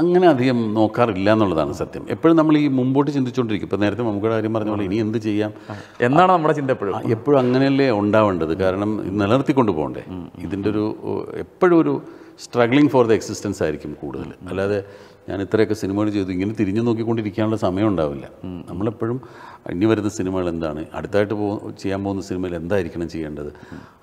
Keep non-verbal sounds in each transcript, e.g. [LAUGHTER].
അങ്ങനെ അധികം നോക്കാറില്ല എന്നുള്ളതാണ് സത്യം എപ്പോഴും നമ്മൾ ഈ മുമ്പോട്ട് ചിന്തിച്ചുകൊണ്ടിരിക്കും ഇപ്പം നേരത്തെ നമുക്കൊരു കാര്യം പറഞ്ഞ പോലെ ഇനി എന്ത് ചെയ്യാം എന്നാണ് നമ്മുടെ ചിന്ത എപ്പോഴും എപ്പോഴും അങ്ങനെയല്ലേ ഉണ്ടാവേണ്ടത് കാരണം നിലനിർത്തിക്കൊണ്ട് പോകണ്ടേ ഇതിൻ്റെ ഒരു എപ്പോഴും ഒരു സ്ട്രഗ്ലിംഗ് ഫോർ ദ എക്സിസ്റ്റൻസ് ആയിരിക്കും കൂടുതൽ അല്ലാതെ ഞാൻ ഇത്രയൊക്കെ സിനിമകൾ ചെയ്തു ഇങ്ങനെ തിരിഞ്ഞു നോക്കിക്കൊണ്ടിരിക്കാനുള്ള സമയം ഉണ്ടാവില്ല നമ്മളെപ്പോഴും ഇനി വരുന്ന സിനിമകൾ എന്താണ് അടുത്തായിട്ട് പോ ചെയ്യാൻ പോകുന്ന സിനിമയിൽ എന്തായിരിക്കണം ചെയ്യേണ്ടത്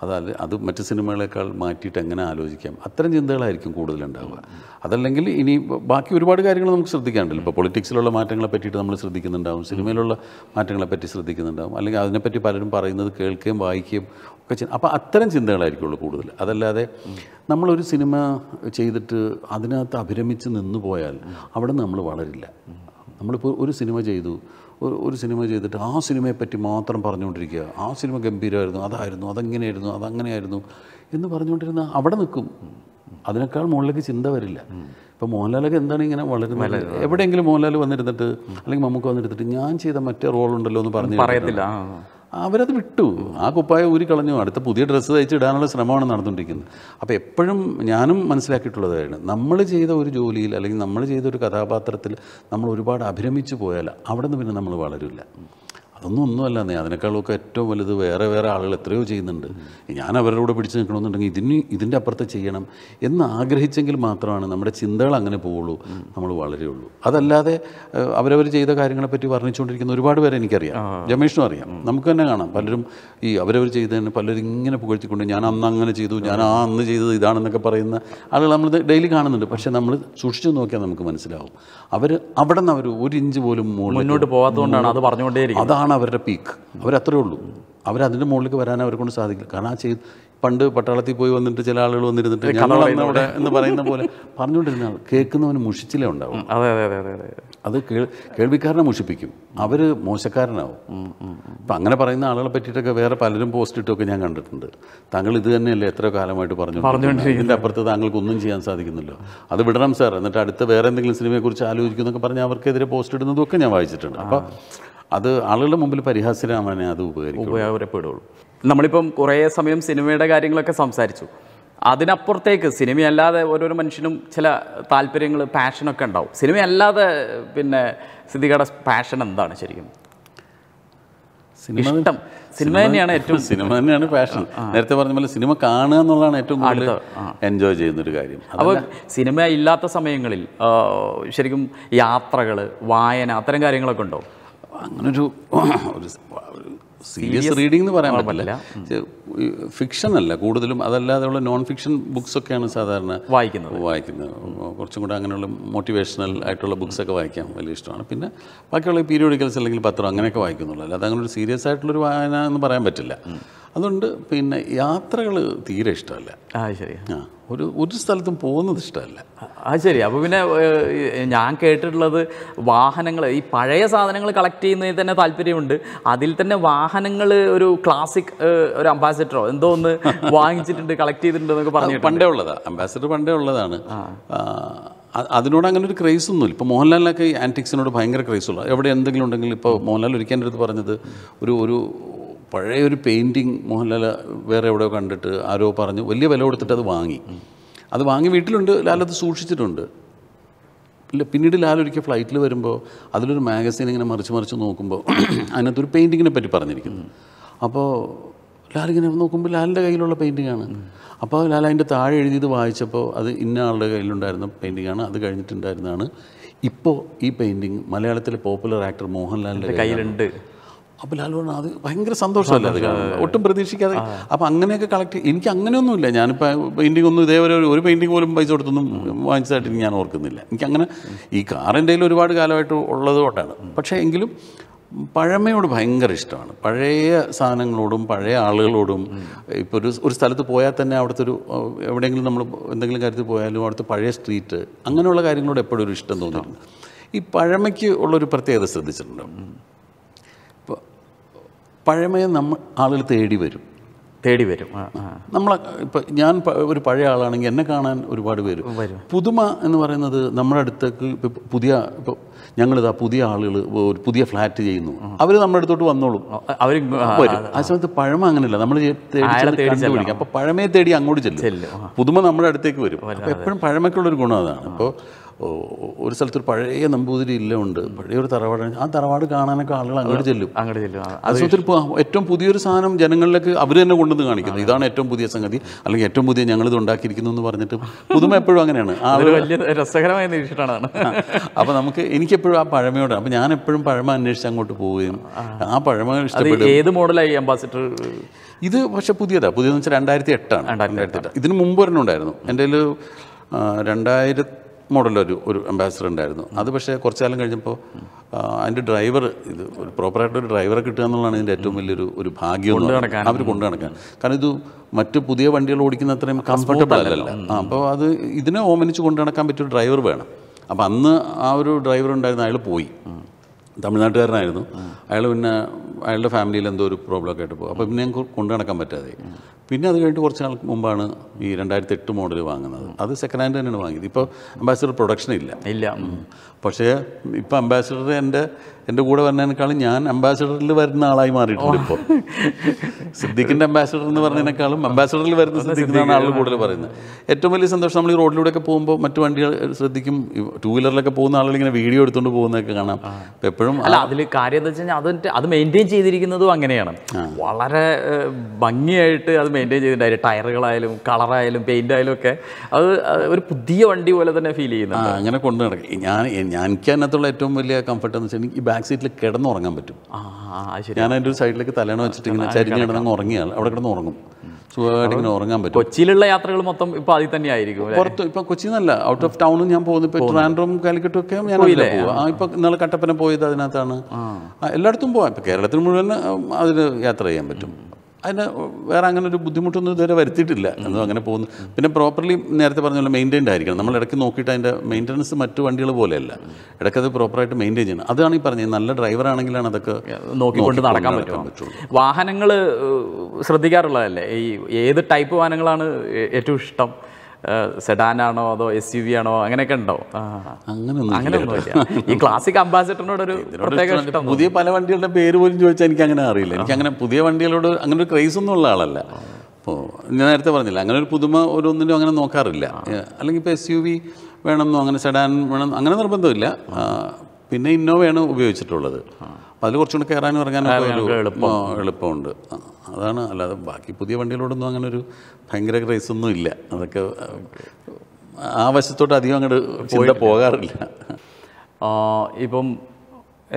അതല്ല അത് മറ്റ് സിനിമകളെക്കാൾ മാറ്റിയിട്ട് എങ്ങനെ ആലോചിക്കാം അത്തരം ചിന്തകളായിരിക്കും കൂടുതലുണ്ടാവുക അതല്ലെങ്കിൽ ഇനി ബാക്കി ഒരുപാട് കാര്യങ്ങൾ നമുക്ക് ശ്രദ്ധിക്കാനുണ്ടല്ലോ ഇപ്പോൾ പൊളിറ്റിക്സിലുള്ള മാറ്റങ്ങളെ പറ്റിയിട്ട് നമ്മൾ ശ്രദ്ധിക്കുന്നുണ്ടാവും സിനിമയിലുള്ള മാറ്റങ്ങളെ പറ്റി ശ്രദ്ധിക്കുന്നുണ്ടാവും അല്ലെങ്കിൽ അതിനെപ്പറ്റി പലരും പറയുന്നത് കേൾക്കുകയും വായിക്കുകയും ഒക്കെ ചെയ്യും അപ്പോൾ അത്തരം ചിന്തകളായിരിക്കുള്ളൂ കൂടുതൽ അതല്ലാതെ നമ്മളൊരു സിനിമ ചെയ്തിട്ട് അതിനകത്ത് അഭിരമിച്ച് നിന്നു പോയാൽ അവിടെ നമ്മൾ വളരില്ല നമ്മളിപ്പോൾ ഒരു സിനിമ ചെയ്തു ഒരു ഒരു സിനിമ ചെയ്തിട്ട് ആ സിനിമയെപ്പറ്റി മാത്രം പറഞ്ഞുകൊണ്ടിരിക്കുക ആ സിനിമ ഗംഭീരമായിരുന്നു അതായിരുന്നു അതെങ്ങനെയായിരുന്നു അതങ്ങനെയായിരുന്നു എന്ന് പറഞ്ഞുകൊണ്ടിരുന്ന അവിടെ നിൽക്കും അതിനേക്കാൾ മുകളിലേക്ക് ചിന്ത വരില്ല ഇപ്പോൾ മോഹൻലാലൊക്കെ എന്താണ് ഇങ്ങനെ നല്ല എവിടെയെങ്കിലും മോഹൻലാൽ വന്നിരുന്നിട്ട് അല്ലെങ്കിൽ നമുക്ക് വന്നിരുന്നിട്ട് ഞാൻ ചെയ്ത മറ്റേ റോളുണ്ടല്ലോ എന്ന് പറഞ്ഞു പറയത്തില്ല അവരത് വിട്ടു ആ കുപ്പായ ഊരി കളഞ്ഞു അടുത്ത പുതിയ ഡ്രസ്സ് തയ്ച്ച് ഇടാനുള്ള ശ്രമമാണ് നടന്നുകൊണ്ടിരിക്കുന്നത് അപ്പോൾ എപ്പോഴും ഞാനും മനസ്സിലാക്കിയിട്ടുള്ളതായിരുന്നു നമ്മൾ ചെയ്ത ഒരു ജോലിയിൽ അല്ലെങ്കിൽ നമ്മൾ ചെയ്ത ഒരു കഥാപാത്രത്തിൽ നമ്മൾ ഒരുപാട് അഭിരമിച്ചു പോയാൽ അവിടെ നിന്ന് പിന്നെ നമ്മൾ വളരില്ല അതൊന്നും ഒന്നുമല്ല നീ അതിനേക്കാളൊക്കെ ഏറ്റവും വലുത് വേറെ വേറെ ആളുകൾ എത്രയോ ചെയ്യുന്നുണ്ട് ഞാൻ അവരുടെ കൂടെ പിടിച്ചു നിൽക്കണമെന്നുണ്ടെങ്കിൽ ഇതിന് ഇതിൻ്റെ അപ്പുറത്ത് ചെയ്യണം എന്ന് ആഗ്രഹിച്ചെങ്കിൽ മാത്രമാണ് നമ്മുടെ ചിന്തകൾ അങ്ങനെ പോവുള്ളൂ നമ്മൾ വളരെയുള്ളൂ അതല്ലാതെ അവരവർ ചെയ്ത കാര്യങ്ങളെപ്പറ്റി വർണ്ണിച്ചുകൊണ്ടിരിക്കുന്ന ഒരുപാട് പേരെ എനിക്കറിയാം രമേഷിനും അറിയാം നമുക്ക് തന്നെ കാണാം പലരും ഈ അവരവർ ചെയ്തതിന് പലരും ഇങ്ങനെ പുകഴ്ത്തിക്കൊണ്ട് ഞാൻ അന്ന് അങ്ങനെ ചെയ്തു ഞാൻ ആ അന്ന് ചെയ്തത് ഇതാണെന്നൊക്കെ പറയുന്ന ആളുകൾ നമ്മൾ ഡെയിലി കാണുന്നുണ്ട് പക്ഷേ നമ്മൾ സൂക്ഷിച്ചു നോക്കിയാൽ നമുക്ക് മനസ്സിലാവും അവർ അവിടെ നിന്ന് അവർ ഒരു ഇഞ്ച് പോലും മുന്നോട്ട് പോകാത്തതുകൊണ്ടാണ് അത് പറഞ്ഞുകൊണ്ടേ അതാണ് അതാണ് അവരുടെ പീക്ക് അവരത്രേ ഉള്ളൂ അവരതിൻ്റെ മുകളിലേക്ക് വരാൻ അവരെ കൊണ്ട് സാധിക്കില്ല കാരണം ആ ചെയ് പണ്ട് പട്ടാളത്തിൽ പോയി വന്നിട്ട് ചില ആളുകൾ വന്നിരുന്നിട്ട് ഞങ്ങളവിടെ എന്ന് പറയുന്ന പോലെ പറഞ്ഞുകൊണ്ടിരുന്ന ആൾ കേൾക്കുന്നവന് മുഷിച്ചിലേ ഉണ്ടാവും അതെ അതെ അതെ അതെ അത് കേൾവിക്കാരനെ മുഷിപ്പിക്കും അവർ മോശക്കാരനാവും അപ്പം അങ്ങനെ പറയുന്ന ആളുകളെ പറ്റിയിട്ടൊക്കെ വേറെ പലരും പോസ്റ്റ് ഇട്ടൊക്കെ ഞാൻ കണ്ടിട്ടുണ്ട് താങ്കൾ ഇത് തന്നെയല്ലേ എത്ര കാലമായിട്ട് പറഞ്ഞു ഇതിൻ്റെ അപ്പുറത്ത് താങ്കൾക്ക് ഒന്നും ചെയ്യാൻ സാധിക്കുന്നില്ല അത് വിടണം സാർ എന്നിട്ട് അടുത്ത വേറെ എന്തെങ്കിലും സിനിമയെക്കുറിച്ച് ആലോചിക്കുന്നൊക്കെ പറഞ്ഞ് അവർക്കെതിരെ പോസ്റ്റ് ഇടുന്നതൊക്കെ ഞാൻ വായിച്ചിട്ടുണ്ട് അപ്പം അത് ആളുകളുടെ മുമ്പിൽ പരിഹാസ്യമാണ് അത് ഉപകരിക്കും ഉപകാരപ്പെടുകയുള്ളൂ നമ്മളിപ്പം കുറേ സമയം സിനിമയുടെ കാര്യങ്ങളൊക്കെ സംസാരിച്ചു അതിനപ്പുറത്തേക്ക് സിനിമയല്ലാതെ ഓരോരോ മനുഷ്യനും ചില താല്പര്യങ്ങൾ പാഷനൊക്കെ ഉണ്ടാവും സിനിമയല്ലാതെ പിന്നെ സിദ്ധികയുടെ പാഷൻ എന്താണ് ശരിക്കും സിനിമ സിനിമ തന്നെയാണ് ഏറ്റവും സിനിമ തന്നെയാണ് പാഷൻ നേരത്തെ പറഞ്ഞ പോലെ സിനിമ കാണുക എന്നുള്ളതാണ് ഏറ്റവും കൂടുതൽ എൻജോയ് ചെയ്യുന്നൊരു കാര്യം അപ്പോൾ സിനിമ ഇല്ലാത്ത സമയങ്ങളിൽ ശരിക്കും യാത്രകൾ വായന അത്തരം കാര്യങ്ങളൊക്കെ ഉണ്ടോ അങ്ങനൊരു ഒരു സീരിയസ് റീഡിംഗ് എന്ന് പറയാൻ പറ്റില്ല ഫിക്ഷൻ അല്ല കൂടുതലും അതല്ലാതെയുള്ള നോൺ ഫിക്ഷൻ ബുക്സ് ഒക്കെയാണ് സാധാരണ വായിക്കുന്നത് വായിക്കുന്നത് കുറച്ചും കൂടെ അങ്ങനെയുള്ള മോട്ടിവേഷണൽ ആയിട്ടുള്ള ബുക്സ് ഒക്കെ വായിക്കാൻ വലിയ ഇഷ്ടമാണ് പിന്നെ ബാക്കിയുള്ള പീരിയോഡിക്കൽസ് അല്ലെങ്കിൽ പത്രം അങ്ങനെയൊക്കെ വായിക്കുന്നുള്ളൂ അല്ലാതെ അങ്ങനെ ഒരു സീരിയസ് ആയിട്ടുള്ളൊരു വായന എന്ന് പറയാൻ പറ്റില്ല അതുകൊണ്ട് പിന്നെ യാത്രകൾ തീരെ ഇഷ്ടമല്ല ആ ശരി ആ ഒരു ഒരു സ്ഥലത്തും പോകുന്നത് ഇഷ്ടമല്ല ആ ശരി അപ്പോൾ പിന്നെ ഞാൻ കേട്ടിട്ടുള്ളത് വാഹനങ്ങൾ ഈ പഴയ സാധനങ്ങൾ കളക്ട് ചെയ്യുന്നതിൽ തന്നെ താല്പര്യമുണ്ട് അതിൽ തന്നെ വാഹനങ്ങൾ ഒരു ക്ലാസിക് ഒരു അംബാസിഡറോ എന്തോ ഒന്ന് [LAUGHS] വാങ്ങിച്ചിട്ടുണ്ട് കളക്ട് ചെയ്തിട്ടുണ്ട് എന്നൊക്കെ പറഞ്ഞു പണ്ടേ ഉള്ളതാണ് അംബാസിഡർ പണ്ടേ ഉള്ളതാണ് അതിനോട് അങ്ങനെ ഒരു ക്രേസ് ഒന്നുമില്ല ഇപ്പോൾ മോഹൻലാലിനൊക്കെ ആൻറ്റിക്സിനോട് ഭയങ്കര ക്രേസുള്ള എവിടെ എന്തെങ്കിലും ഉണ്ടെങ്കിൽ ഇപ്പോൾ മോഹൻലാൽ ഒരിക്കലും എൻ്റെ അടുത്ത് പറഞ്ഞത് ഒരു ഒരു പഴയ ഒരു പെയിൻറ്റിങ് മോഹൻലാൽ വേറെ എവിടെയോ കണ്ടിട്ട് ആരോ പറഞ്ഞു വലിയ വില കൊടുത്തിട്ട് അത് വാങ്ങി അത് വാങ്ങി വീട്ടിലുണ്ട് ലാലത് സൂക്ഷിച്ചിട്ടുണ്ട് ഇല്ല പിന്നീട് ലാലൊരിക്കൽ ഫ്ലൈറ്റിൽ വരുമ്പോൾ അതിലൊരു മാഗസീൻ ഇങ്ങനെ മറിച്ച് മറിച്ച് നോക്കുമ്പോൾ [CLEARS THROAT] അതിനകത്തൊരു പെയിൻറ്റിങ്ങിനെ പറ്റി പറഞ്ഞിരിക്കുന്നു അപ്പോൾ ലാലിങ്ങനെ നോക്കുമ്പോൾ ലാലിൻ്റെ കയ്യിലുള്ള ആണ് അപ്പോൾ ലാൽ അതിൻ്റെ താഴെ എഴുതിയത് വായിച്ചപ്പോൾ അത് ഇന്ന ആളുടെ കയ്യിലുണ്ടായിരുന്ന ആണ് അത് കഴിഞ്ഞിട്ടുണ്ടായിരുന്നതാണ് ഇപ്പോൾ ഈ പെയിൻറ്റിങ് മലയാളത്തിലെ പോപ്പുലർ ആക്ടർ മോഹൻലാലിൻ്റെ കയ്യിലുണ്ട് അപ്പോൾ ലാൽ പറഞ്ഞു അത് ഭയങ്കര സന്തോഷമല്ല അത് ഒട്ടും പ്രതീക്ഷിക്കാതെ അപ്പോൾ അങ്ങനെയൊക്കെ കളക്ട് എനിക്ക് ഇല്ല ഞാനിപ്പോൾ പെയിൻറ്റിംഗ് ഒന്നും ഇതേവരെ ഒരു പെയിൻറ്റിംഗ് പോലും പൈസ കൊടുത്തൊന്നും വാങ്ങിച്ചതായിട്ട് ഞാൻ ഓർക്കുന്നില്ല എനിക്ക് അങ്ങനെ ഈ കാർ ഒരുപാട് കാലമായിട്ട് ഉള്ളത് കൊണ്ടാണ് പക്ഷേ എങ്കിലും പഴമയോട് ഭയങ്കര ഇഷ്ടമാണ് പഴയ സാധനങ്ങളോടും പഴയ ആളുകളോടും ഇപ്പോൾ ഒരു ഒരു സ്ഥലത്ത് പോയാൽ തന്നെ അവിടുത്തെ ഒരു എവിടെയെങ്കിലും നമ്മൾ എന്തെങ്കിലും കാര്യത്തിൽ പോയാലും അവിടുത്തെ പഴയ സ്ട്രീറ്റ് അങ്ങനെയുള്ള കാര്യങ്ങളോട് എപ്പോഴും ഒരു ഇഷ്ടം തോന്നിയിട്ടുണ്ട് ഈ പഴമയ്ക്ക് ഉള്ളൊരു പ്രത്യേകത ശ്രദ്ധിച്ചിട്ടുണ്ട് പഴമയെ നമ്മൾ ആളുകൾ തേടി വരും തേടി വരും നമ്മളെ ഇപ്പൊ ഞാൻ ഒരു പഴയ ആളാണെങ്കിൽ എന്നെ കാണാൻ ഒരുപാട് പേര് പുതുമ എന്ന് പറയുന്നത് നമ്മുടെ അടുത്തേക്ക് പുതിയ ഇപ്പോൾ ഞങ്ങളിതാ പുതിയ ആളുകൾ ഒരു പുതിയ ഫ്ലാറ്റ് ചെയ്യുന്നു അവര് നമ്മുടെ അടുത്തോട്ട് വന്നോളും അവര് വരും ആ സമയത്ത് പഴമ അങ്ങനെയല്ല നമ്മൾ കണ്ടുപിടിക്കും അപ്പോൾ പഴമയെ തേടി അങ്ങോട്ട് ചെല്ലും പുതുമ നമ്മുടെ അടുത്തേക്ക് വരും അപ്പോൾ എപ്പോഴും പഴമയ്ക്കുള്ളൊരു ഗുണം അതാണ് അപ്പോൾ ഒരു സ്ഥലത്തൊരു പഴയ നമ്പൂതിരി ഉണ്ട് പഴയ ഒരു തറവാട് ആ തറവാട് കാണാനൊക്കെ ആളുകൾ അങ്ങോട്ട് ചെല്ലും അങ്ങോട്ട് ചെല്ലും അസുഖത്തിൽ ഏറ്റവും പുതിയൊരു സാധനം ജനങ്ങളിലേക്ക് അവർ തന്നെ കൊണ്ടുവന്ന് കാണിക്കുന്നത് ഇതാണ് ഏറ്റവും പുതിയ സംഗതി അല്ലെങ്കിൽ ഏറ്റവും പുതിയ ഞങ്ങളിത് ഉണ്ടാക്കിയിരിക്കുന്നു എന്ന് പറഞ്ഞിട്ട് പുതുമ എപ്പോഴും അങ്ങനെയാണ് [LAUGHS] ആളുകൾ വലിയ രസകരമായ നിരീക്ഷണമാണ് അപ്പോൾ നമുക്ക് എനിക്കെപ്പോഴും ആ പഴമയോട് അപ്പോൾ ഞാൻ എപ്പോഴും പഴമ അന്വേഷിച്ച് അങ്ങോട്ട് പോവുകയും ആ പഴമ ഏത് മോഡലായി അംബാസിഡർ ഇത് പക്ഷേ പുതിയതാണ് പുതിയതെന്ന് വെച്ചാൽ രണ്ടായിരത്തി എട്ടാണ് രണ്ടായിരത്തി എട്ട് ഇതിന് മുമ്പ് ഒരെണ്ണം ഉണ്ടായിരുന്നു എൻ്റെ രണ്ടായിരത്തി മോഡലിൻ്റെ ഒരു അംബാസിഡർ ഉണ്ടായിരുന്നു അത് പക്ഷേ കുറച്ചു കാലം കഴിഞ്ഞപ്പോൾ അതിൻ്റെ ഡ്രൈവർ ഇത് ഒരു ഒരു ഡ്രൈവറെ കിട്ടുക എന്നുള്ളതാണ് ഇതിൻ്റെ ഏറ്റവും വലിയൊരു ഒരു ഭാഗ്യം അവർ കൊണ്ടു നടക്കാൻ കാരണം ഇത് മറ്റു പുതിയ വണ്ടികൾ ഓടിക്കുന്ന അത്രയും കംഫർട്ടബിൾ അല്ലല്ലോ അപ്പോൾ അത് ഇതിനെ ഓമനിച്ച് കൊണ്ടു നടക്കാൻ പറ്റിയ ഡ്രൈവർ വേണം അപ്പോൾ അന്ന് ആ ഒരു ഡ്രൈവർ ഉണ്ടായിരുന്ന അയാൾ പോയി തമിഴ്നാട്ടുകാരനായിരുന്നു അയാൾ പിന്നെ അയാളുടെ ഫാമിലിയിൽ എന്തോ ഒരു ഒക്കെ ആയിട്ട് പോകും അപ്പോൾ പിന്നെ ഞങ്ങൾക്ക് കൊണ്ടു നടക്കാൻ പറ്റാതെ പിന്നെ അത് കഴിഞ്ഞിട്ട് കുറച്ച് നാൾക്ക് മുമ്പാണ് ഈ രണ്ടായിരത്തി എട്ട് മോഡൽ വാങ്ങുന്നത് അത് സെക്കൻഡ് ഹാൻഡ് തന്നെയാണ് വാങ്ങിയത് ഇപ്പോൾ അംബാസിഡർ പ്രൊഡക്ഷൻ ഇല്ല ഇല്ല പക്ഷേ ഇപ്പോൾ അംബാസിഡർ എൻ്റെ എൻ്റെ കൂടെ വരുന്നതിനേക്കാളും ഞാൻ അംബാസിഡറിൽ വരുന്ന ആളായി മാറിയിട്ടുണ്ട് ഇപ്പോൾ സിദ്ദിഖിൻ്റെ അംബാസിഡർ എന്ന് പറഞ്ഞതിനേക്കാളും അംബാസിഡറിൽ വരുന്ന സിദ്ദിഖിനാണ് ആളുകൾ കൂടുതൽ പറയുന്നത് ഏറ്റവും വലിയ സന്തോഷം നമ്മൾ ഈ റോഡിലൂടെയൊക്കെ പോകുമ്പോൾ മറ്റു വണ്ടികൾ ശ്രദ്ധിക്കും ടൂ വീലറിലൊക്കെ പോകുന്ന ആളുകൾ ഇങ്ങനെ വീഡിയോ എടുത്തുകൊണ്ട് പോകുന്നതൊക്കെ കാണാം അപ്പോൾ എപ്പോഴും ഇപ്പോഴും അല്ല അതിൽ കാര്യം എന്താ വെച്ച് കഴിഞ്ഞാൽ അത് അത് മെയിൻറ്റെയിൻ ചെയ്തിരിക്കുന്നതും അങ്ങനെയാണ് വളരെ ഭംഗിയായിട്ട് അത് മെയിൻറ്റെയിൻ ചെയ്തിട്ടുണ്ടായിരുന്നു ടയറുകളായാലും കളറായാലും പെയിൻ്റ് ആയാലും ഒക്കെ അത് ഒരു പുതിയ വണ്ടി പോലെ തന്നെ ഫീൽ ചെയ്യുന്നത് അങ്ങനെ കൊണ്ടു നടക്കും ഞാൻ എനിക്ക് അതിനകത്തുള്ള ഏറ്റവും വലിയ കംഫർട്ട് എന്ന് വെച്ചാൽ എനിക്ക് ഈ ബാക്ക് സീറ്റിൽ കിടന്നുറങ്ങാൻ പറ്റും ആ ഞാൻ അതിൻ്റെ ഒരു സൈഡിലേക്ക് തലേണ വെച്ചിട്ട് ഇങ്ങനെ ചരിഞ്ഞ് കിടന്ന് ഉറങ്ങിയാൽ അവിടെ കിടന്ന് ഉറങ്ങും സുഖമായിട്ട് ഇങ്ങനെ ഉറങ്ങാൻ പറ്റും കൊച്ചിയിലുള്ള യാത്രകൾ മൊത്തം ഇപ്പോൾ അതിൽ തന്നെ ആയിരിക്കും പുറത്ത് ഇപ്പം കൊച്ചി നല്ല ഔട്ട് ഓഫ് ടൗണും ഞാൻ പോകുന്നു ഇപ്പോൾ ട്രാൻഡ്രോം കാലിക്കറ്റും ഒക്കെ ഞാൻ ഇപ്പം ഇന്നലെ കട്ടപ്പന പോയത് അതിനകത്താണ് എല്ലായിടത്തും പോകാം ഇപ്പം കേരളത്തിൽ മുഴുവൻ അതിന് യാത്ര ചെയ്യാൻ പറ്റും അതിന് വേറെ അങ്ങനെ ഒരു ബുദ്ധിമുട്ടൊന്നും ഇതുവരെ വരുത്തിയിട്ടില്ല എന്നും അങ്ങനെ പോകുന്നു പിന്നെ പ്രോപ്പർലി നേരത്തെ പറഞ്ഞ പോലെ മെയിൻറ്റൈൻഡ് ആയിരിക്കണം നമ്മൾ ഇടയ്ക്ക് നോക്കിയിട്ട് അതിൻ്റെ മെയിൻ്റനൻസ് മറ്റു വണ്ടികൾ പോലെയല്ല ഇടയ്ക്ക് അത് പ്രോപ്പറായിട്ട് മെയിൻറ്റെയിൻ ചെയ്യണം അതാണ് ഈ പറഞ്ഞത് നല്ല ഡ്രൈവർ ആണെങ്കിലാണ് അതൊക്കെ നോക്കിക്കൊണ്ട് നടക്കാൻ പറ്റും വാഹനങ്ങൾ ശ്രദ്ധിക്കാറുള്ളതല്ലേ ഈ ഏത് ടൈപ്പ് വാഹനങ്ങളാണ് ഏറ്റവും ഇഷ്ടം സെഡാനാണോ അതോ എസ് യു വി ആണോ അങ്ങനെയൊക്കെ ഉണ്ടോ അങ്ങനെയൊന്നും അങ്ങനെ ഈ ക്ലാസിക് അംബാസിഡറിനോട് ഒരു പ്രത്യേക പുതിയ പല വണ്ടികളുടെ പേര് പോലും ചോദിച്ചാൽ എനിക്ക് അങ്ങനെ അറിയില്ല എനിക്ക് അങ്ങനെ പുതിയ വണ്ടികളോട് അങ്ങനെ ഒരു ക്രൈസ് ഒന്നും ഉള്ള ആളല്ല അപ്പോൾ ഞാൻ നേരത്തെ പറഞ്ഞില്ല അങ്ങനെ ഒരു പുതുമ ഓരോന്നിനും അങ്ങനെ നോക്കാറില്ല അല്ലെങ്കിൽ ഇപ്പോൾ എസ് യു വി വേണമെന്നോ അങ്ങനെ സെഡാൻ വേണം അങ്ങനെ നിർബന്ധമില്ല പിന്നെ ഇന്നോവയാണ് ഉപയോഗിച്ചിട്ടുള്ളത് അപ്പോൾ അതിൽ കുറച്ചുകൂടെ കയറാനും ഇറങ്ങാനും എളുപ്പമുണ്ട് അതാണ് അല്ലാതെ ബാക്കി പുതിയ വണ്ടികളോടൊന്നും അങ്ങനെ ഒരു ഭയങ്കര ഒന്നും ഇല്ല അതൊക്കെ ആ വശത്തോട്ട് അധികം അങ്ങോട്ട് പോയിട്ട് പോകാറില്ല ഇപ്പം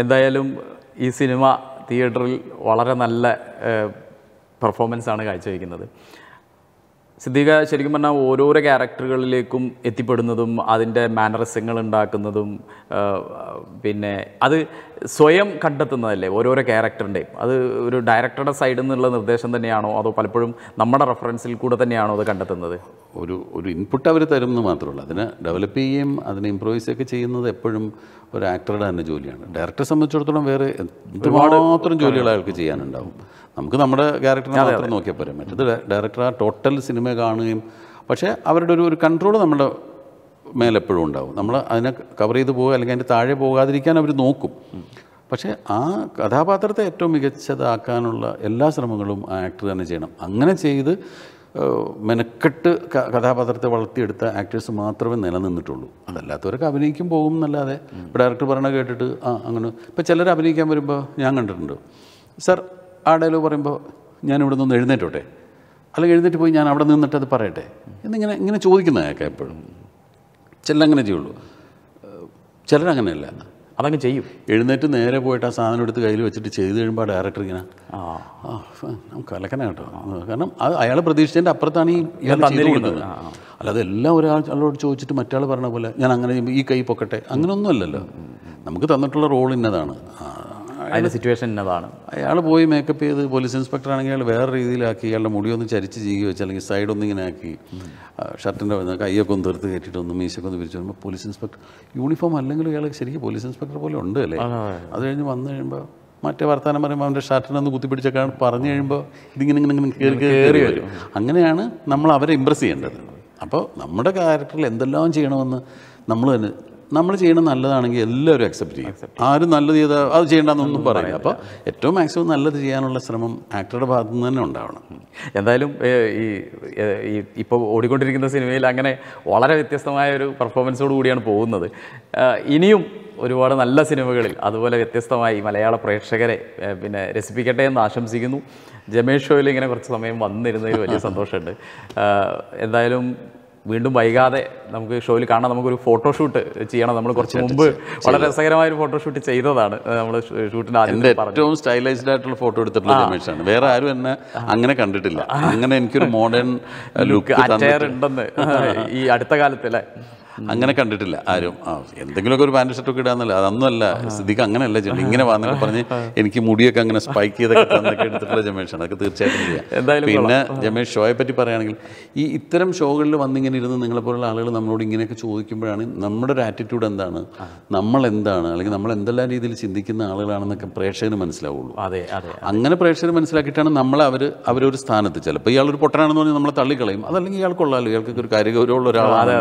എന്തായാലും ഈ സിനിമ തിയേറ്ററിൽ വളരെ നല്ല പെർഫോമൻസാണ് കാഴ്ചവെക്കുന്നത് സിദ്ധിക ശരിക്കും പറഞ്ഞാൽ ഓരോരോ ക്യാരക്ടറുകളിലേക്കും എത്തിപ്പെടുന്നതും അതിൻ്റെ മാനറിസങ്ങൾ ഉണ്ടാക്കുന്നതും പിന്നെ അത് സ്വയം കണ്ടെത്തുന്നതല്ലേ ഓരോരോ ക്യാരക്ടറിൻ്റെയും അത് ഒരു ഡയറക്ടറുടെ സൈഡിൽ നിന്നുള്ള നിർദ്ദേശം തന്നെയാണോ അതോ പലപ്പോഴും നമ്മുടെ റെഫറൻസിൽ കൂടെ തന്നെയാണോ അത് കണ്ടെത്തുന്നത് ഒരു ഒരു ഇൻപുട്ട് അവർ തരും എന്ന് മാത്രമല്ല അതിനെ ഡെവലപ്പ് ചെയ്യുകയും അതിനെ ഇമ്പ്രൂവൈസ് ഒക്കെ ചെയ്യുന്നത് എപ്പോഴും ഒരു ആക്ടറുടെ തന്നെ ജോലിയാണ് ഡയറക്ടറെ സംബന്ധിച്ചിടത്തോളം വേറെ എന്തുമാത്രം ജോലികൾ അയാൾക്ക് ചെയ്യാനുണ്ടാവും നമുക്ക് നമ്മുടെ ക്യാരക്ടറിനെ മാത്രം നോക്കിയാൽ പോരാ മറ്റത് ഡയറക്ടർ ആ ടോട്ടൽ സിനിമ കാണുകയും പക്ഷേ അവരുടെ ഒരു ഒരു കൺട്രോൾ നമ്മുടെ മേലെപ്പോഴും ഉണ്ടാവും നമ്മൾ അതിനെ കവർ ചെയ്ത് പോകുക അല്ലെങ്കിൽ അതിൻ്റെ താഴെ പോകാതിരിക്കാൻ അവർ നോക്കും പക്ഷേ ആ കഥാപാത്രത്തെ ഏറ്റവും മികച്ചതാക്കാനുള്ള എല്ലാ ശ്രമങ്ങളും ആ ആക്ടർ തന്നെ ചെയ്യണം അങ്ങനെ ചെയ്ത് മെനക്കെട്ട് കഥാപാത്രത്തെ വളർത്തിയെടുത്ത ആക്ടേഴ്സ് മാത്രമേ നിലനിന്നിട്ടുള്ളൂ അതല്ലാത്തവരൊക്കെ അഭിനയിക്കും പോകും എന്നല്ലാതെ ഡയറക്ടർ പറയണ കേട്ടിട്ട് ആ അങ്ങനെ ഇപ്പോൾ ചിലർ അഭിനയിക്കാൻ വരുമ്പോൾ ഞാൻ കണ്ടിട്ടുണ്ട് സർ ആ ഡയലോഗ് പറയുമ്പോൾ ഞാൻ ഇവിടെ നിന്ന് എഴുന്നേറ്റോട്ടെ അല്ലെങ്കിൽ എഴുന്നേറ്റ് പോയി ഞാൻ അവിടെ നിന്നിട്ട് അത് പറയട്ടെ എന്നിങ്ങനെ ഇങ്ങനെ ചോദിക്കുന്ന അയാൾക്ക് എപ്പോഴും ചിലരങ്ങനെ ചെയ്യുള്ളൂ ചിലരങ്ങനെയല്ല അതങ്ങ് ചെയ്യും എഴുന്നേറ്റ് നേരെ പോയിട്ട് ആ സാധനം എടുത്ത് കയ്യിൽ വെച്ചിട്ട് ചെയ്ത് കഴിയുമ്പോൾ ഡയറക്ടർ ഇങ്ങനെ ആ കലക്കന കേട്ടോ കാരണം അത് അയാൾ പ്രതീക്ഷിച്ചതിൻ്റെ അപ്പുറത്താണ് ഈ തന്നിരിക്കുന്നത് അല്ലാതെ എല്ലാം ഒരാൾ ചോദിച്ചിട്ട് മറ്റാൾ പറഞ്ഞ പോലെ ഞാൻ അങ്ങനെ ഈ കൈ പൊക്കട്ടെ അങ്ങനെയൊന്നുമല്ലല്ലോ നമുക്ക് തന്നിട്ടുള്ള റോൾ ഇന്നതാണ് അതിൻ്റെ സിറ്റുവേഷൻ എന്നതാണ് അയാൾ പോയി മേക്കപ്പ് ചെയ്ത് പോലീസ് ഇൻസ്പെക്ടർ ആണെങ്കിൽ അയാൾ വേറെ രീതിയിലാക്കി അയാളുടെ ഒന്ന് ചരിച്ച് ജീവി വെച്ച് അല്ലെങ്കിൽ സൈഡൊന്നും ഇങ്ങനെ ആക്കി ഷർട്ടിൻ്റെ കൈയൊക്കെ ഒന്ന് തീർത്ത് കയറ്റിയിട്ട് ഒന്ന് മീശൊക്കെ ഒന്ന് പിരിച്ചു വരുമ്പോൾ പോലീസ് ഇൻസ്പെക്ടർ യൂണിഫോം അല്ലെങ്കിൽ അയാൾ ശരിക്കും പോലീസ് ഇൻസ്പെക്ടർ പോലെ ഉണ്ട് അല്ലേ അത് കഴിഞ്ഞ് വന്നു കഴിയുമ്പോൾ മറ്റേ വർത്തമാനം പറയുമ്പോൾ അവൻ്റെ ഷർട്ടിനൊന്ന് കുത്തിപ്പിടിച്ചൊക്കെയാണ് പറഞ്ഞു കഴിയുമ്പോൾ ഇതിങ്ങനെ ഇങ്ങനെ ഇങ്ങനെ കയറി കയറി വരും അങ്ങനെയാണ് നമ്മൾ അവരെ ഇമ്പ്രസ് ചെയ്യേണ്ടത് അപ്പോൾ നമ്മുടെ ക്യാരക്ടറിൽ എന്തെല്ലാം ചെയ്യണമെന്ന് നമ്മൾ തന്നെ നമ്മൾ ചെയ്യുന്ന നല്ലതാണെങ്കിൽ എല്ലാവരും അക്സെപ്റ്റ് ചെയ്യും ആരും നല്ലത് ചെയ്ത അത് ചെയ്യേണ്ടെന്നൊന്നും പറയില്ല അപ്പോൾ ഏറ്റവും മാക്സിമം നല്ലത് ചെയ്യാനുള്ള ശ്രമം ആക്ടറുടെ ഭാഗത്തു നിന്ന് തന്നെ ഉണ്ടാവണം എന്തായാലും ഈ ഇപ്പോൾ ഓടിക്കൊണ്ടിരിക്കുന്ന സിനിമയിൽ അങ്ങനെ വളരെ വ്യത്യസ്തമായ ഒരു പെർഫോമൻസോട് കൂടിയാണ് പോകുന്നത് ഇനിയും ഒരുപാട് നല്ല സിനിമകളിൽ അതുപോലെ വ്യത്യസ്തമായി മലയാള പ്രേക്ഷകരെ പിന്നെ രസിപ്പിക്കട്ടെ എന്ന് ആശംസിക്കുന്നു ജമേഷ് ഷോയിൽ ഇങ്ങനെ കുറച്ച് സമയം വന്നിരുന്നതിൽ വലിയ [LAUGHS] സന്തോഷമുണ്ട് എന്തായാലും വീണ്ടും വൈകാതെ നമുക്ക് ഷോയിൽ കാണാൻ നമുക്കൊരു ഫോട്ടോഷൂട്ട് ചെയ്യണം നമ്മൾ കുറച്ച് മുമ്പ് വളരെ രസകരമായ ഒരു ഫോട്ടോഷൂട്ട് ചെയ്തതാണ് നമ്മൾ ഷൂട്ടിന് ആദ്യം ഏറ്റവും സ്റ്റൈലൈസ്ഡ് ആയിട്ടുള്ള ഫോട്ടോ എടുത്തിട്ടുള്ള ആണ് വേറെ ആരും എന്നെ അങ്ങനെ കണ്ടിട്ടില്ല അങ്ങനെ എനിക്കൊരു മോഡേൺ ലുക്ക് ഉണ്ടെന്ന് ഈ അടുത്ത കാലത്തല്ലേ അങ്ങനെ കണ്ടിട്ടില്ല ആരും ആ എന്തെങ്കിലുമൊക്കെ ഒരു പാൻറ് ഷർട്ടൊക്കെ ഇടാന്നല്ല അതൊന്നുമല്ല സ്ഥിതിക്ക് അങ്ങനെയല്ല ജമീൻ ഇങ്ങനെ വന്നിട്ട് പറഞ്ഞ് എനിക്ക് മുടിയൊക്കെ അങ്ങനെ സ്പൈക്ക് ചെയ്തൊക്കെ തന്നൊക്കെ എടുത്തിട്ടുള്ള ജമേഷാണ് അതൊക്കെ തീർച്ചയായിട്ടും ചെയ്യാം പിന്നെ ജമേഷ് ഷോയെ പറ്റി പറയുകയാണെങ്കിൽ ഈ ഇത്തരം ഷോകളിൽ വന്നിങ്ങനെ ഇരുന്ന് നിങ്ങളെപ്പോലുള്ള ആളുകൾ നമ്മളോട് ഇങ്ങനെയൊക്കെ ചോദിക്കുമ്പോഴാണ് നമ്മുടെ ഒരു ആറ്റിറ്റ്യൂഡ് എന്താണ് നമ്മൾ എന്താണ് അല്ലെങ്കിൽ നമ്മൾ എന്തെല്ലാം രീതിയിൽ ചിന്തിക്കുന്ന ആളുകളാണെന്നൊക്കെ പ്രേക്ഷകന് മനസ്സിലാവുള്ളൂ അതെ അതെ അങ്ങനെ പ്രേക്ഷകർ മനസ്സിലാക്കിയിട്ടാണ് നമ്മൾ അവർ അവരൊരു സ്ഥാനത്ത് ചിലപ്പോൾ ഇയാളൊരു പൊട്ടനാണെന്ന് പറഞ്ഞാൽ നമ്മളെ തള്ളിക്കളയും അതല്ലെങ്കിൽ ഇയാൾ കൊള്ളാലോ ഇയാൾക്കൊക്കെ ഒരു കാര്യഗൗരവമുള്ള ഒരാളാണ്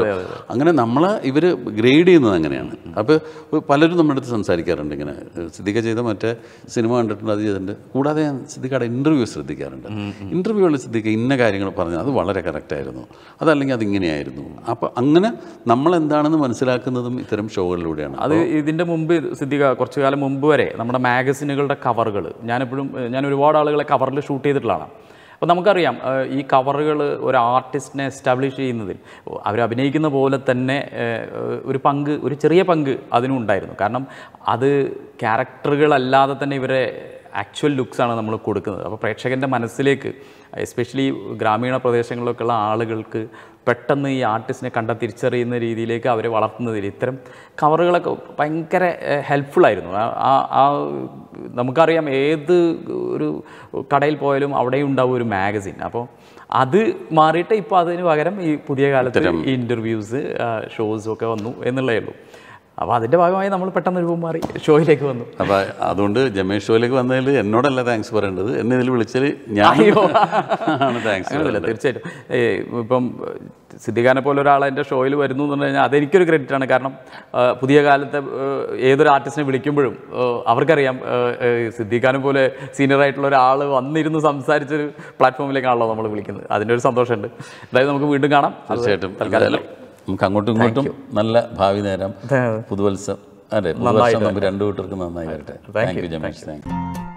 അങ്ങനെ നമ്മൾ ഇവർ ഗ്രേഡ് ചെയ്യുന്നത് അങ്ങനെയാണ് അപ്പോൾ പലരും നമ്മുടെ അടുത്ത് സംസാരിക്കാറുണ്ട് ഇങ്ങനെ സിദ്ദിഖ ചെയ്ത മറ്റേ സിനിമ കണ്ടിട്ടുണ്ട് അത് ചെയ്തിട്ടുണ്ട് കൂടാതെ ഞാൻ സിദ്ദിഖയുടെ ഇൻ്റർവ്യൂ ശ്രദ്ധിക്കാറുണ്ട് ഇൻ്റർവ്യൂകളിൽ സിദ്ദിഖ ഇന്ന കാര്യങ്ങൾ പറഞ്ഞു അത് വളരെ കറക്റ്റായിരുന്നു അതല്ലെങ്കിൽ അതിങ്ങനെയായിരുന്നു അപ്പോൾ അങ്ങനെ നമ്മൾ എന്താണെന്ന് മനസ്സിലാക്കുന്നതും ഇത്തരം ഷോകളിലൂടെയാണ് അത് ഇതിൻ്റെ മുമ്പ് സിദ്ദിഖ കുറച്ചു കാലം മുമ്പ് വരെ നമ്മുടെ മാഗസിനുകളുടെ കവറുകൾ ഞാനെപ്പോഴും ഞാൻ ഒരുപാട് ആളുകളെ കവറിൽ ഷൂട്ട് ചെയ്തിട്ടുള്ളതാണ് അപ്പോൾ നമുക്കറിയാം ഈ കവറുകൾ ഒരു ആർട്ടിസ്റ്റിനെ എസ്റ്റാബ്ലിഷ് ചെയ്യുന്നതിൽ അവരഭിനയിക്കുന്ന പോലെ തന്നെ ഒരു പങ്ക് ഒരു ചെറിയ പങ്ക് അതിനും ഉണ്ടായിരുന്നു കാരണം അത് ക്യാരക്ടറുകളല്ലാതെ തന്നെ ഇവരെ ആക്ച്വൽ ലുക്സാണ് നമ്മൾ കൊടുക്കുന്നത് അപ്പോൾ പ്രേക്ഷകൻ്റെ മനസ്സിലേക്ക് എസ്പെഷ്യലി ഗ്രാമീണ പ്രദേശങ്ങളിലൊക്കെയുള്ള ആളുകൾക്ക് പെട്ടെന്ന് ഈ ആർട്ടിസ്റ്റിനെ കണ്ട തിരിച്ചറിയുന്ന രീതിയിലേക്ക് അവരെ വളർത്തുന്നതിൽ ഇത്തരം കവറുകളൊക്കെ ഭയങ്കര ഹെൽപ്ഫുള്ളായിരുന്നു ആ ആ നമുക്കറിയാം ഏത് ഒരു കടയിൽ പോയാലും അവിടെയും ഉണ്ടാവും ഒരു മാഗസിൻ അപ്പോൾ അത് മാറിയിട്ട് ഇപ്പോൾ അതിന് പകരം ഈ പുതിയ കാലത്ത് ഈ ഇൻ്റർവ്യൂസ് ഷോസും ഒക്കെ വന്നു എന്നുള്ളതേ ഉള്ളൂ അപ്പോൾ അതിൻ്റെ ഭാഗമായി നമ്മൾ പെട്ടെന്ന് രൂപം മാറി ഷോയിലേക്ക് വന്നു അപ്പോൾ അതുകൊണ്ട് ജമേഷ് ഷോയിലേക്ക് വന്നതിൽ എന്നോടല്ല താങ്ക്സ് പറയേണ്ടത് എന്നെ ഇതിൽ വിളിച്ചത് ഞാൻ ആണ് താങ്ക്സ് തീർച്ചയായിട്ടും ഇപ്പം സിദ്ധികാനെ പോലെ ഒരാൾ എൻ്റെ ഷോയിൽ വരുന്നു എന്ന് പറഞ്ഞു കഴിഞ്ഞാൽ അതെനിക്കൊരു ക്രെഡിറ്റാണ് കാരണം പുതിയ കാലത്തെ ഏതൊരു ആർട്ടിസ്റ്റിനെ വിളിക്കുമ്പോഴും അവർക്കറിയാം സിദ്ധിഖാനെ പോലെ സീനിയർ ആയിട്ടുള്ള ഒരാൾ വന്നിരുന്ന് സംസാരിച്ചൊരു പ്ലാറ്റ്ഫോമിലേക്കാണല്ലോ നമ്മൾ വിളിക്കുന്നത് അതിൻ്റെ ഒരു സന്തോഷമുണ്ട് അതായത് നമുക്ക് വീണ്ടും കാണാം തീർച്ചയായിട്ടും നമുക്ക് അങ്ങോട്ടും ഇങ്ങോട്ടും നല്ല ഭാവി നേരം പുതുവത്സവം അതെ പുതുവത്സരം നമുക്ക് രണ്ടു കൂട്ടർക്കും നന്നായി വരട്ടെ thank you Jamesh thank U